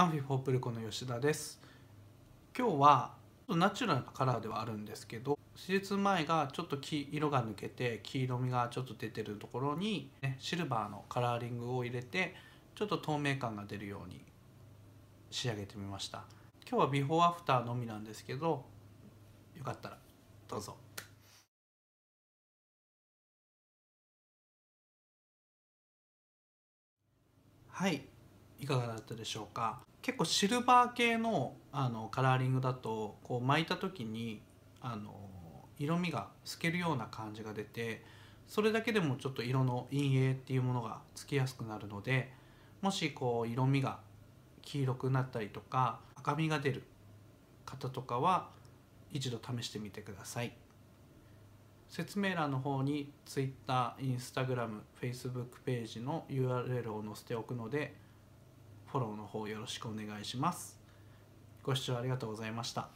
アンフィフォープルコの吉田です今日はナチュラルなカラーではあるんですけど手術前がちょっと黄色が抜けて黄色みがちょっと出てるところに、ね、シルバーのカラーリングを入れてちょっと透明感が出るように仕上げてみました今日はビフォーアフターのみなんですけどよかったらどうぞ。はいいかがだったでしょうか結構シルバー系のあのカラーリングだとこう巻いた時にあの色味が透けるような感じが出てそれだけでもちょっと色の陰影っていうものがつきやすくなるのでもしこう色味が黄色くなったりとか赤みが出る方とかは一度試してみてください説明欄の方に Twitter、Instagram、Facebook ページの URL を載せておくのでフォローの方よろしくお願いします。ご視聴ありがとうございました。